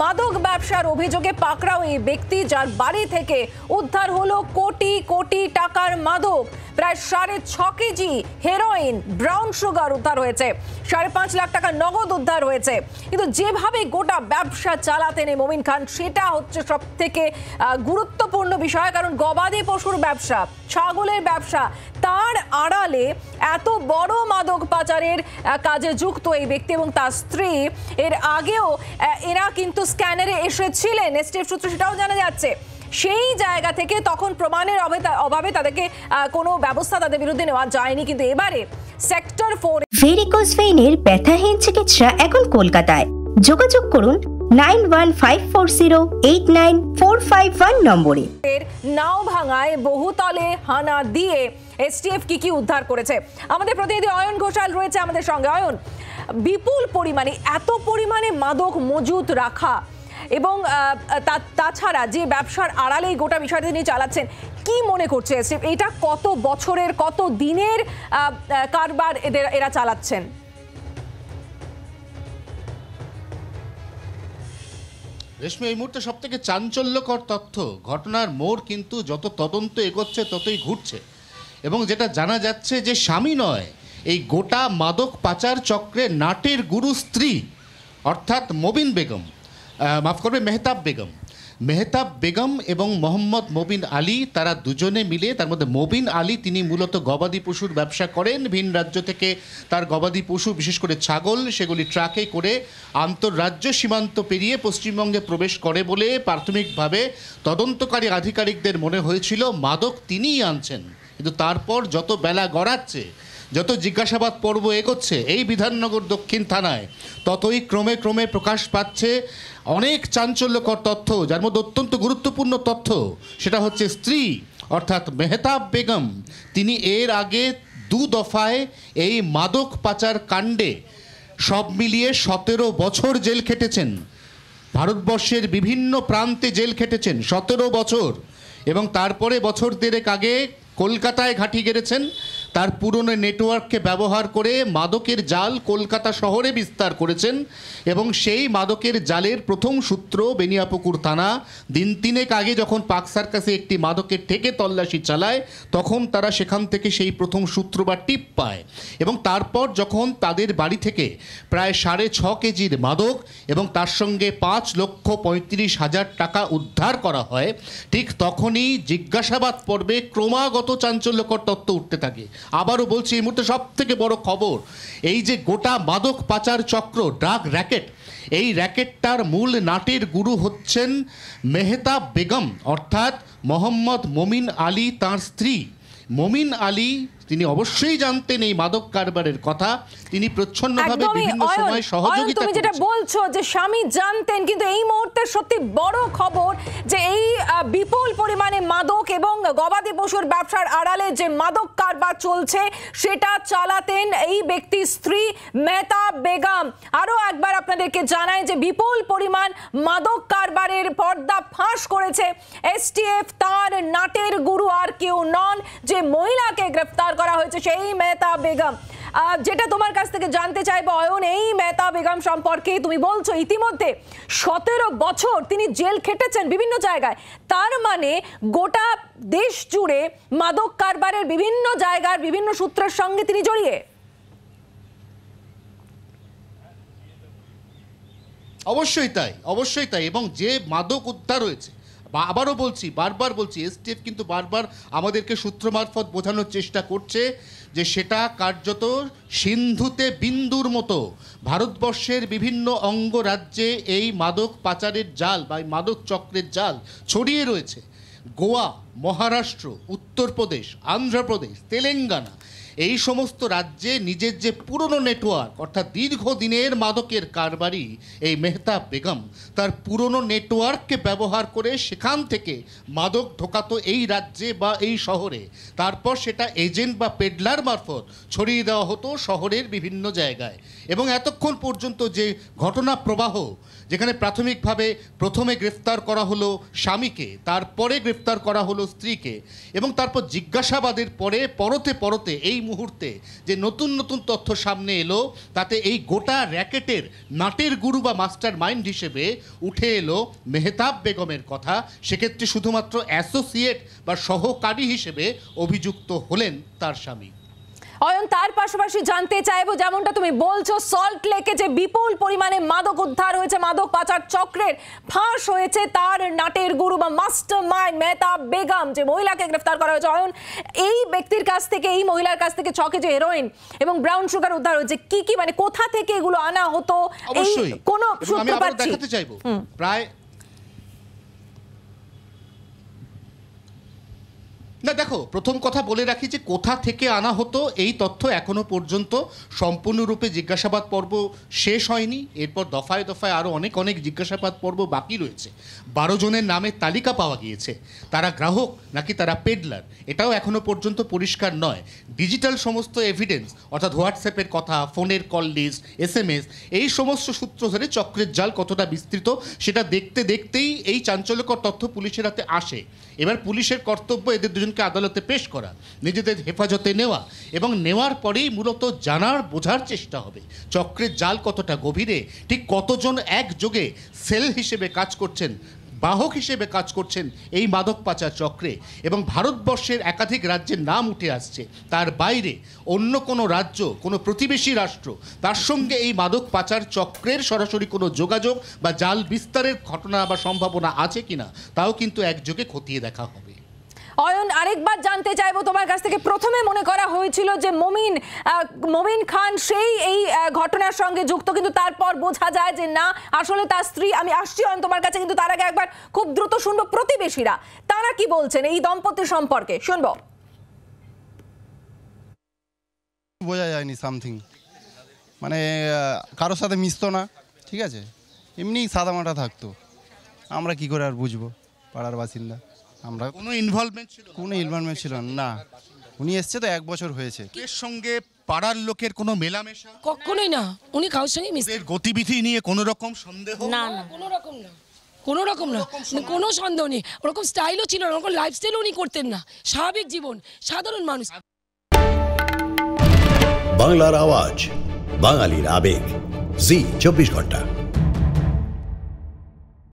মাদক ব্যবসার অভিযোগে পাকড়াও এই ব্যক্তি যার বাড়ি থেকে উদ্ধার হলো কোটি কোটি টাকার মাদক প্রায় সাড়ে ছ কেজি হেরোইন ব্রাউন সুগার উদ্ধার হয়েছে সাড়ে পাঁচ লাখ টাকা নগদ উদ্ধার হয়েছে কিন্তু যেভাবে গোটা ব্যবসা চালাতেন এই মমিন খান সেটা হচ্ছে সব থেকে গুরুত্বপূর্ণ বিষয় কারণ গবাদি পশুর ব্যবসা ছাগলের ব্যবসা তার আড়ালে এত বড় মাদক পাচারের কাজে যুক্ত এই ব্যক্তি এবং তার স্ত্রী এর আগেও এরা কিন্তু কিন্তু স্ক্যানারে এসেছিলেন এসটিএফ সূত্র সেটাও জানা যাচ্ছে সেই জায়গা থেকে তখন প্রমাণের অভাবে তাদেরকে কোনো ব্যবস্থা তাদের বিরুদ্ধে নেওয়া যায়নি কিন্তু এবারে সেক্টর ফোর ভেরিকোস ভেইনের ব্যথাহীন চিকিৎসা এখন কলকাতায় যোগাযোগ করুন আমাদের প্রতিনিধি অয়ন ঘোষাল রয়েছে আমাদের সঙ্গে অয়ন বিপুল পরিমাণে এত পরিমাণে মাদক মজুত রাখা এবং তাছাড়া যে ব্যবসার আড়ালেই গোটা বিষয়টা তিনি চালাচ্ছেন কি মনে করছে এটা কত বছরের কত দিনের কারবার এদের এরা চালাচ্ছেন রেশমি এই মুহূর্তে সব থেকে চাঞ্চল্যকর তথ্য ঘটনার মোড় কিন্তু যত তদন্ত এগোচ্ছে ততই ঘুরছে এবং যেটা জানা যাচ্ছে যে স্বামী নয় এই গোটা মাদক পাচার চক্রে নাটের গুরু স্ত্রী অর্থাৎ মবিন বেগম মাফ করবে মেহতাব বেগম মেহতাব বেগম এবং মোহাম্মদ মবিন আলী তারা দুজনে মিলে তার মধ্যে মবিন আলী তিনি মূলত গবাদি পশুর ব্যবসা করেন ভিন রাজ্য থেকে তার গবাদি পশু বিশেষ করে ছাগল সেগুলি ট্রাকে করে আন্তঃরাজ্য সীমান্ত পেরিয়ে পশ্চিমবঙ্গে প্রবেশ করে বলে প্রাথমিকভাবে তদন্তকারী আধিকারিকদের মনে হয়েছিল মাদক তিনিই আনছেন কিন্তু তারপর যত বেলা গড়াচ্ছে যত জিজ্ঞাসাবাদ পর্ব এগোচ্ছে এই বিধাননগর দক্ষিণ থানায় ততই ক্রমে ক্রমে প্রকাশ পাচ্ছে অনেক চাঞ্চল্যকর তথ্য যার মধ্যে অত্যন্ত গুরুত্বপূর্ণ তথ্য সেটা হচ্ছে স্ত্রী অর্থাৎ মেহতাব বেগম তিনি এর আগে দু দফায় এই মাদক পাচার কাণ্ডে সব মিলিয়ে সতেরো বছর জেল খেটেছেন ভারতবর্ষের বিভিন্ন প্রান্তে জেল খেটেছেন সতেরো বছর এবং তারপরে বছর দেড়েক আগে কলকাতায় ঘাঁটি গেড়েছেন তার পুরনো নেটওয়ার্ককে ব্যবহার করে মাদকের জাল কলকাতা শহরে বিস্তার করেছেন এবং সেই মাদকের জালের প্রথম সূত্র বেনিয়াপুকুর থানা দিন তিনেক আগে যখন পাক সার্কাসে একটি মাদকের ঠেকে তল্লাশি চালায় তখন তারা সেখান থেকে সেই প্রথম সূত্র বা টিপ পায় এবং তারপর যখন তাদের বাড়ি থেকে প্রায় সাড়ে ছ কেজির মাদক এবং তার সঙ্গে পাঁচ লক্ষ পঁয়ত্রিশ হাজার টাকা উদ্ধার করা হয় ঠিক তখনই জিজ্ঞাসাবাদ পর্বে ক্রমাগত চাঞ্চল্যকর তত্ত্ব উঠতে থাকে আবারও বলছি এই মুহূর্তে সব থেকে বড় খবর এই যে গোটা মাদক পাচার চক্র ড্রাগ র্যাকেট এই র্যাকেটটার মূল নাটির গুরু হচ্ছেন মেহতাব বেগম অর্থাৎ মোহাম্মদ মমিন আলী তার স্ত্রী মমিন আলী তিনি অবশ্যই জানতেন এই মাদক কারবারের কথা তিনি প্রচ্ছন্নভাবে বিভিন্ন সময় সহযোগিতা তুমি যেটা বলছো যে স্বামী জানতেন কিন্তু এই মুহূর্তে সত্যি বড় খবর যে এই বিপুল পরিমাণে মাদক এবং গবাদি পশুর ব্যবসার আড়ালে যে মাদক কারবার চলছে সেটা চালাতেন এই ব্যক্তির স্ত্রী মেহতা বেগম আরও একবার আপনাদেরকে জানায় যে বিপুল পরিমাণ মাদক কারবারের পর্দা ফাঁস করেছে এসটিএফ তার নাটের গুরু আর কেউ নন যে মহিলাকে গ্রেফতার করা হয়েছে সেই মেহতা বেগম যেটা তোমার কাছ থেকে জানতে চাইবো অয়ন এই মেহতা বেগম সম্পর্কে তুমি বলছো ইতিমধ্যে সতেরো বছর তিনি জেল খেটেছেন বিভিন্ন জায়গায় তার মানে গোটা দেশ জুড়ে মাদক কারবারের বিভিন্ন জায়গার বিভিন্ন সূত্রের সঙ্গে তিনি জড়িয়ে অবশ্যই তাই অবশ্যই তাই এবং যে মাদক উদ্ধার হয়েছে বা আবারও বলছি বারবার বলছি এসটিএফ কিন্তু বারবার আমাদেরকে সূত্র মারফত বোঝানোর চেষ্টা করছে যে সেটা কার্যত সিন্ধুতে বিন্দুর মতো ভারতবর্ষের বিভিন্ন অঙ্গ রাজ্যে এই মাদক পাচারের জাল বা মাদক চক্রের জাল ছড়িয়ে রয়েছে গোয়া মহারাষ্ট্র উত্তরপ্রদেশ আন্ধ্রপ্রদেশ তেলেঙ্গানা এই সমস্ত রাজ্যে নিজের যে পুরনো নেটওয়ার্ক অর্থাৎ দীর্ঘদিনের মাদকের কারবারি এই মেহতাব বেগম তার পুরনো নেটওয়ার্ককে ব্যবহার করে সেখান থেকে মাদক ঢোকাতো এই রাজ্যে বা এই শহরে তারপর সেটা এজেন্ট বা পেডলার মারফত ছড়িয়ে দেওয়া হতো শহরের বিভিন্ন জায়গায় এবং এতক্ষণ পর্যন্ত যে ঘটনা প্রবাহ যেখানে প্রাথমিকভাবে প্রথমে গ্রেফতার করা হলো স্বামীকে তারপরে গ্রেফতার করা হলো স্ত্রীকে এবং তারপর জিজ্ঞাসাবাদের পরে পরতে পরতে এই মুহূর্তে যে নতুন নতুন তথ্য সামনে এলো তাতে এই গোটা র্যাকেটের নাটের গুরু বা মাস্টার মাইন্ড হিসেবে উঠে এলো মেহতাব বেগমের কথা সেক্ষেত্রে শুধুমাত্র অ্যাসোসিয়েট বা সহকারী হিসেবে অভিযুক্ত হলেন তার স্বামী অয়ন তার পাশাপাশি জানতে চাইবো যেমনটা তুমি বলছো সল্ট লেকে যে বিপুল পরিমাণে মাদক উদ্ধার হয়েছে মাদক পাচার চক্রের ফাঁস হয়েছে তার নাটের গুরু বা মাস্টার মাইন্ড মেহতা বেগম যে মহিলাকে গ্রেফতার করা হয়েছে অয়ন এই ব্যক্তির কাছ থেকে এই মহিলার কাছ থেকে ছকে যে হেরোইন এবং ব্রাউন সুগার উদ্ধার হয়েছে কি কি মানে কোথা থেকে এগুলো আনা হতো এই কোনো আমি আবার দেখাতে প্রায় না দেখো প্রথম কথা বলে রাখি যে কোথা থেকে আনা হতো এই তথ্য এখনো পর্যন্ত সম্পূর্ণরূপে জিজ্ঞাসাবাদ পর্ব শেষ হয়নি এরপর দফায় দফায় আরও অনেক অনেক জিজ্ঞাসাবাদ পর্ব বাকি রয়েছে বারো জনের নামে তালিকা পাওয়া গিয়েছে তারা গ্রাহক নাকি তারা পেডলার এটাও এখনো পর্যন্ত পরিষ্কার নয় ডিজিটাল সমস্ত এভিডেন্স অর্থাৎ হোয়াটসঅ্যাপের কথা ফোনের call list S M S এই সমস্ত সূত্র ধরে চক্রের জাল কতটা বিস্তৃত সেটা দেখতে দেখতেই এই চাঞ্চল্যকর তথ্য পুলিশের হাতে আসে এবার পুলিশের কর্তব্য এদের দুজন একজনকে আদালতে পেশ করা নিজেদের হেফাজতে নেওয়া এবং নেওয়ার পরেই মূলত জানার বোঝার চেষ্টা হবে চক্রের জাল কতটা গভীরে ঠিক কতজন একযোগে সেল হিসেবে কাজ করছেন বাহক হিসেবে কাজ করছেন এই মাদক পাচার চক্রে এবং ভারতবর্ষের একাধিক রাজ্যের নাম উঠে আসছে তার বাইরে অন্য কোনো রাজ্য কোনো প্রতিবেশী রাষ্ট্র তার সঙ্গে এই মাদক পাচার চক্রের সরাসরি কোনো যোগাযোগ বা জাল বিস্তারের ঘটনা বা সম্ভাবনা আছে কিনা তাও কিন্তু একযোগে খতিয়ে দেখা হবে অয়ন আরেকবার জানতে চাইবো তোমার কাছ থেকে প্রথমে মনে করা হয়েছিল যে মমিন মমিন খান সেই এই ঘটনার সঙ্গে যুক্ত কিন্তু তারপর বোঝা যায় যে না আসলে তার স্ত্রী আমি আসছি অয়ন তোমার কাছে কিন্তু তার আগে একবার খুব দ্রুত শুনবো প্রতিবেশীরা তারা কি বলছেন এই দম্পতির সম্পর্কে শুনবো বোঝা যায়নি সামথিং মানে কারোর সাথে মিশতো না ঠিক আছে এমনি সাদামাটা থাকতো আমরা কি করে আর বুঝবো পাড়ার বাসিন্দা আমরা কোনো ইনভলভমেন্ট ছিল কোনো ইনভলভমেন্ট ছিল না উনি এসছে তো এক বছর হয়েছে এর সঙ্গে পাড়ার লোকের কোনো মেলামেশা কখনোই না উনি কারোর সঙ্গে মিশে এর গতিবিধি নিয়ে কোনো রকম সন্দেহ না না কোনো রকম না কোনো রকম না কোনো সন্দেহ নেই ওরকম স্টাইলও ছিল না ওরকম লাইফস্টাইল উনি করতেন না স্বাভাবিক জীবন সাধারণ মানুষ বাংলার আওয়াজ বাঙালির আবেগ জি চব্বিশ ঘন্টা